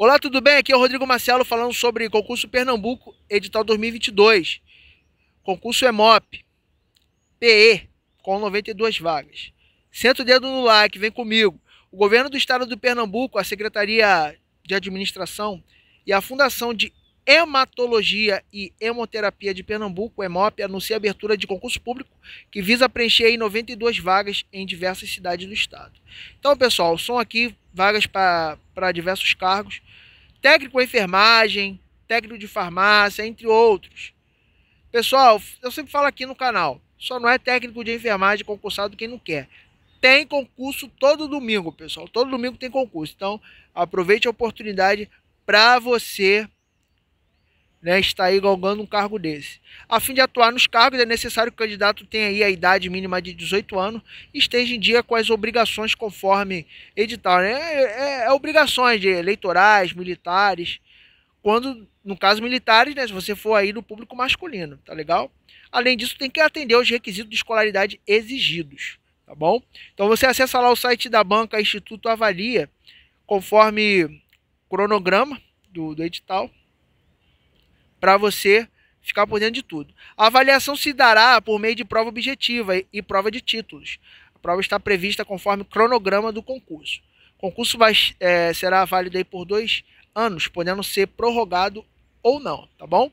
Olá, tudo bem? Aqui é o Rodrigo Marcelo falando sobre concurso Pernambuco, edital 2022. Concurso EMOP, PE, com 92 vagas. Senta o dedo no like, vem comigo. O governo do estado do Pernambuco, a Secretaria de Administração e a Fundação de Hematologia e Hemoterapia de Pernambuco, EMOP, anuncia a abertura de concurso público que visa preencher 92 vagas em diversas cidades do estado. Então, pessoal, o som aqui vagas para diversos cargos. Técnico em enfermagem, técnico de farmácia, entre outros. Pessoal, eu sempre falo aqui no canal, só não é técnico de enfermagem concursado quem não quer. Tem concurso todo domingo, pessoal. Todo domingo tem concurso. Então, aproveite a oportunidade para você né, está galgando um cargo desse. A fim de atuar nos cargos, é necessário que o candidato tenha a idade mínima de 18 anos e esteja em dia com as obrigações conforme edital. Né? É, é, é obrigações de eleitorais, militares, quando, no caso militares, né, se você for aí do público masculino, tá legal? Além disso, tem que atender aos requisitos de escolaridade exigidos, tá bom? Então você acessa lá o site da banca Instituto Avalia, conforme cronograma do, do edital, para você ficar por dentro de tudo. A avaliação se dará por meio de prova objetiva e prova de títulos. A prova está prevista conforme o cronograma do concurso. O concurso vai, é, será válido por dois anos, podendo ser prorrogado ou não, tá bom?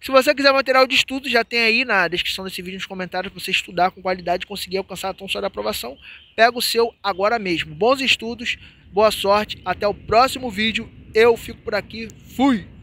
Se você quiser material de estudo, já tem aí na descrição desse vídeo, nos comentários, para você estudar com qualidade e conseguir alcançar a tão sonhada aprovação. Pega o seu agora mesmo. Bons estudos, boa sorte, até o próximo vídeo. Eu fico por aqui, fui!